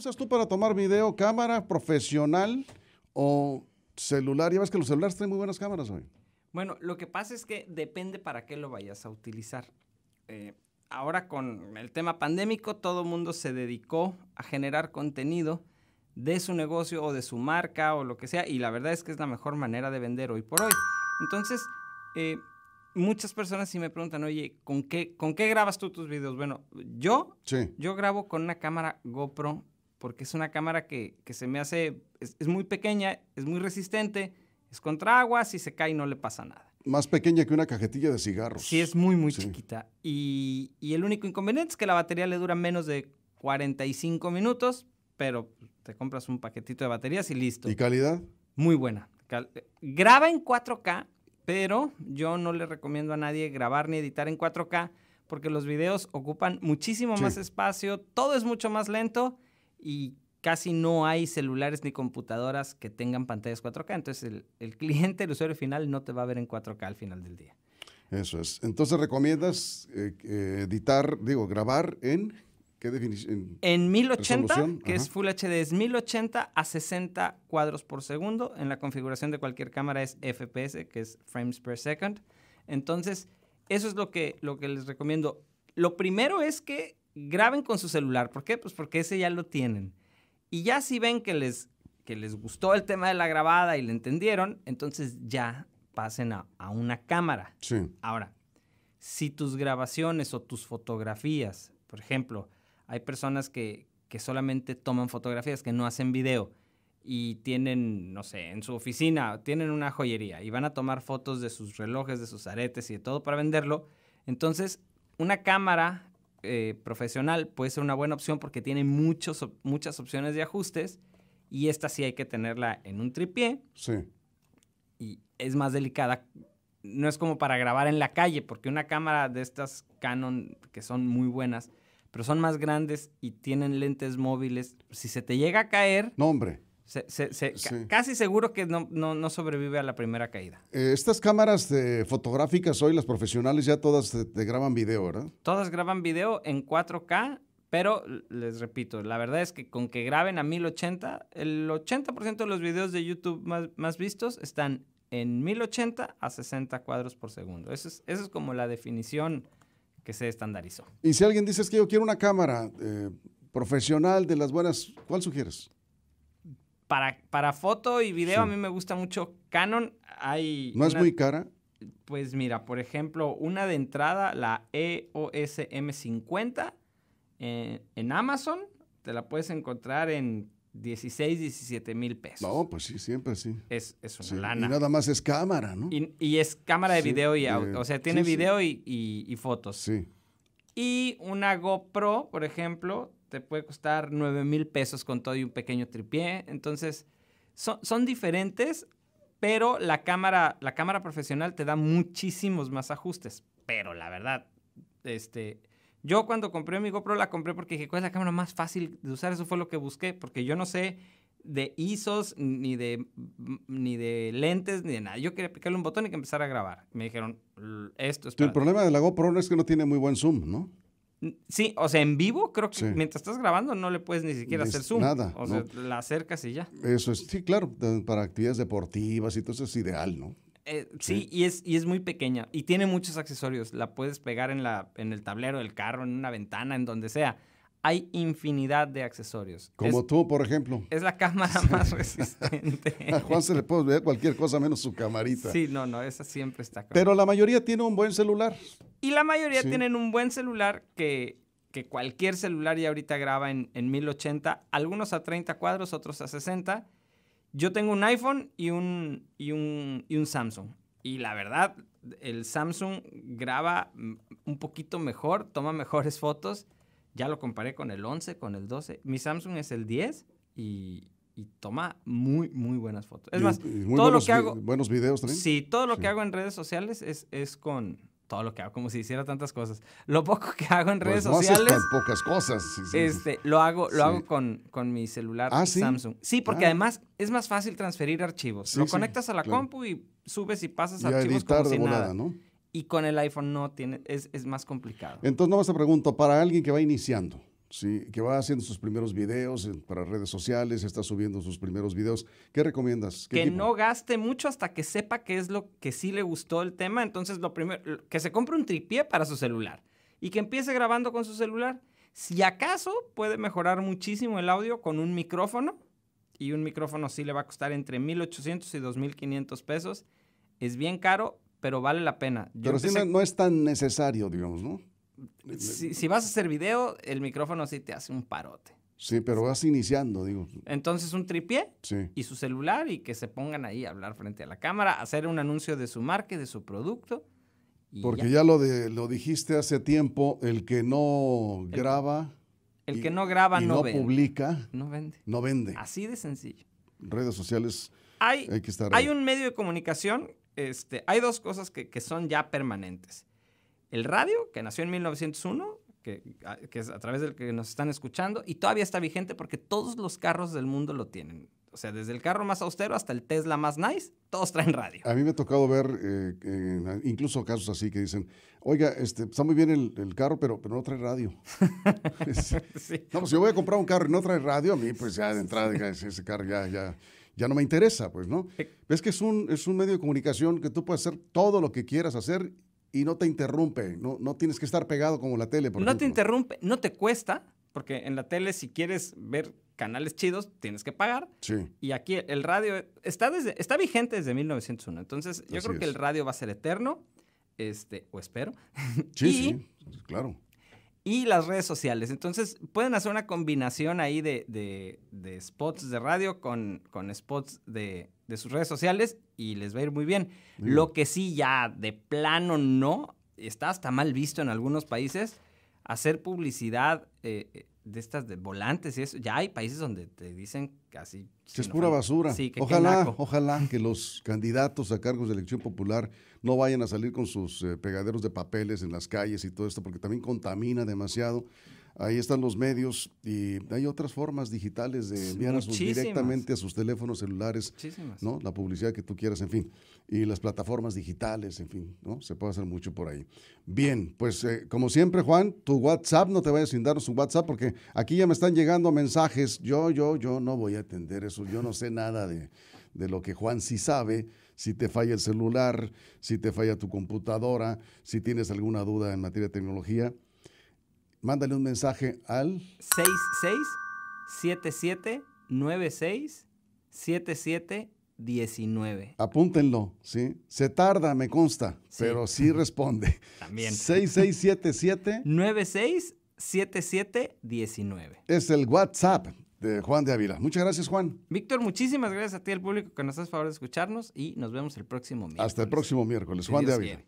usas tú para tomar video? ¿Cámara profesional o celular? Ya ves que los celulares tienen muy buenas cámaras hoy. Bueno, lo que pasa es que depende para qué lo vayas a utilizar. Eh, ahora con el tema pandémico, todo el mundo se dedicó a generar contenido de su negocio o de su marca o lo que sea, y la verdad es que es la mejor manera de vender hoy por hoy. Entonces, eh, muchas personas sí me preguntan, oye, ¿con qué, ¿con qué grabas tú tus videos? Bueno, yo, yo grabo con una cámara GoPro porque es una cámara que, que se me hace, es, muy pequeña, es muy resistente, es contra agua, si se cae no le pasa nada. Más pequeña que una cajetilla de cigarros. Sí, es muy, muy chiquita. Y, y, el único inconveniente es que la batería le dura menos de 45 minutos, pero te compras un paquetito de baterías y listo. ¿Y calidad? Muy buena. graba en 4K, pero yo no le recomiendo a nadie grabar ni editar en 4K porque los videos ocupan muchísimo más espacio, todo es mucho más lento y casi no hay celulares ni computadoras que tengan pantallas 4K. Entonces el, cliente, el usuario final, no te va a ver en 4K al final del día. Eso es. Entonces recomiendas eh, eh, editar, digo, grabar en... ¿Qué definición? En 1080, que es Full HD, es 1080 a 60 cuadros por segundo. En la configuración de cualquier cámara es FPS, que es frames per second. Entonces, eso es lo que, lo que les recomiendo. Lo primero es que graben con su celular. ¿Por qué? Pues porque ese ya lo tienen. Y ya si ven que les, que les gustó el tema de la grabada y le entendieron, entonces ya pasen a, una cámara. Sí. Ahora, si tus grabaciones o tus fotografías, por ejemplo, hay personas que, que solamente toman fotografías, que no hacen video y tienen, no sé, en su oficina, tienen una joyería y van a tomar fotos de sus relojes, de sus aretes y de todo para venderlo, entonces una cámara eh, profesional puede ser una buena opción porque tiene muchos, muchas opciones de ajustes y esta sí hay que tenerla en un tripié. Sí. Y es más delicada. No es como para grabar en la calle porque una cámara de estas Canon que son muy buenas, pero son más grandes y tienen lentes móviles. Si se te llega a caer... nombre hombre se, Casi seguro que no, no, no, sobrevive a la primera caída. Eh, estas cámaras fotográficas hoy, las profesionales, ya todas te, graban video, ¿verdad? Todas graban video en 4K, pero les repito, la verdad es que con que graben a 1080, el 80% de los videos de YouTube más, más, vistos están en 1080 a 60 cuadros por segundo. Eso es, eso es como la definición que se estandarizó. Y si alguien dice es que yo quiero una cámara eh, profesional de las buenas, ¿cuál sugieres? para, foto y video a mí me gusta mucho Canon. Hay ¿No es muy cara? Pues mira, por ejemplo, una de entrada, la EOS M50 eh, en Amazon, te la puedes encontrar en 16, 17 mil pesos. No, pues sí, siempre sí. Es, una lana. Y nada más es cámara, ¿no? Y, es cámara de video y auto, o sea, tiene video y, y, fotos. Sí. Y una GoPro, por ejemplo, te puede costar 9 mil pesos con todo y un pequeño tripié. Entonces, son, son diferentes, pero la cámara, la cámara profesional te da muchísimos más ajustes. Pero la verdad, este, yo cuando compré mi GoPro la compré porque dije, ¿cuál es la cámara más fácil de usar? Eso fue lo que busqué, porque yo no sé de ISOs, ni de, ni de lentes, ni de nada. Yo quería picarle un botón y que a grabar. Me dijeron, esto es... Para el problema de la GoPro es que no tiene muy buen zoom, ¿no? Sí, o sea, en vivo creo que mientras estás grabando no le puedes ni siquiera hacer zoom. Nada. O sea, la acercas y ya. Eso es, sí, claro, para actividades deportivas y todo eso es ideal, ¿no? Eh, sí, y es, y es muy pequeña y tiene muchos accesorios. La puedes pegar en, la, en el tablero del carro, en una ventana, en donde sea hay infinidad de accesorios. Como tú, por ejemplo. Es la cámara más resistente. a Juan se le puede ver cualquier cosa menos su camarita. Sí, no, no, esa siempre está. Pero la mayoría tiene un buen celular. Y la mayoría tienen un buen celular que, que cualquier celular ya ahorita graba en, 1080, algunos a 30 cuadros, otros a 60. Yo tengo un iPhone y un, y un, y un Samsung. Y la verdad, el Samsung graba un poquito mejor, toma mejores fotos ya lo comparé con el 11, con el 12. Mi Samsung es el 10 y, toma muy, muy buenas fotos. Es más, todo lo que hago... buenos videos también. Sí, todo lo que hago en redes sociales es, con, todo lo que hago, como si hiciera tantas cosas. Lo poco que hago en pues redes sociales. tan pocas cosas. este, lo hago, lo hago con, con mi celular ah, Samsung. Sí, porque ah. además es más fácil transferir archivos. lo conectas a la compu y subes y pasas archivos como si de ¿no? y con el iPhone no tiene, es, es más complicado. Entonces, no te pregunto, para alguien que va iniciando, ¿sí? que va haciendo sus primeros videos para redes sociales, está subiendo sus primeros videos, ¿qué recomiendas? que no gaste mucho hasta que sepa qué es lo que sí le gustó el tema. Entonces, lo primero, que se compre un tripié para su celular y que empiece grabando con su celular. Si acaso puede mejorar muchísimo el audio con un micrófono, y un micrófono sí le va a costar entre 1.800 y 2.500 pesos. Es bien caro, pero vale la pena. pero si no, es tan necesario, digamos, ¿no? Si, vas a hacer video, el micrófono sí te hace un parote. Sí, pero vas iniciando, digo. Entonces un tripié y su celular y que se pongan ahí a hablar frente a la cámara, hacer un anuncio de su marca, de su producto. Porque ya, lo, de, lo dijiste hace tiempo, el que no graba... El que no graba y no, publica. No vende. No vende. Así de sencillo. Redes sociales. Hay, hay un medio de comunicación este, hay dos cosas que, son ya permanentes. El radio, que nació en 1901, ah, que, es a través del que nos están escuchando, y todavía está vigente porque todos los carros del mundo lo tienen. O sea, desde el carro más austero hasta el Tesla más nice, todos traen radio. A mí me ha tocado ver eh, incluso casos así que dicen, oiga, este, está muy bien el, carro, pero, no trae radio. sí. No, pues, yo voy a comprar un carro y no trae radio, a mí pues ya de entrada ese carro ya ya no me interesa, pues, ¿no? Ves que es un, es un medio de comunicación que tú puedes hacer todo lo que quieras hacer y no te interrumpe, no, no tienes que estar pegado como la tele. no te interrumpe, no te cuesta, porque en la tele si quieres ver canales chidos tienes que pagar. Sí. Y aquí el radio está, desde, está vigente desde 1901, entonces yo creo que el radio va a ser eterno, este, o espero. Sí, sí, claro y las redes sociales. Entonces, pueden hacer una combinación ahí de, spots de radio con, con spots de, sus redes sociales y les va a ir muy bien. Lo que sí ya de plano no, está hasta mal visto en algunos países, hacer publicidad eh, eh, de estas de volantes y eso, ya hay países donde te dicen casi... Que es pura basura. ojalá, ojalá que los candidatos a cargos de elección popular no vayan a salir con sus eh, pegaderos de papeles en las calles y todo esto, porque también contamina demasiado. Ahí están los medios y hay otras formas digitales de enviar directamente a sus teléfonos celulares, ¿no? La publicidad que tú quieras, en fin. Y las plataformas digitales, en fin, ¿no? Se puede hacer mucho por ahí. Bien, pues eh, como siempre, Juan, tu WhatsApp, no te vayas sin darnos un WhatsApp porque aquí ya me están llegando mensajes. Yo, yo, yo no voy a atender eso. Yo no sé nada de, de lo que Juan sí sabe si te falla el celular, si te falla tu computadora, si tienes alguna duda en materia de tecnología, Mándale un mensaje al 6-6-7-7-9-6-7-7-19 Apúntenlo, ¿sí? Se tarda, me consta, pero sí responde. También. 6677 19 Es el WhatsApp de Juan de Ávila. Muchas gracias, Juan. Víctor, muchísimas gracias a ti, al público, que nos hace favor de escucharnos y nos vemos el próximo miércoles. Hasta el próximo miércoles, Juan de Ávila.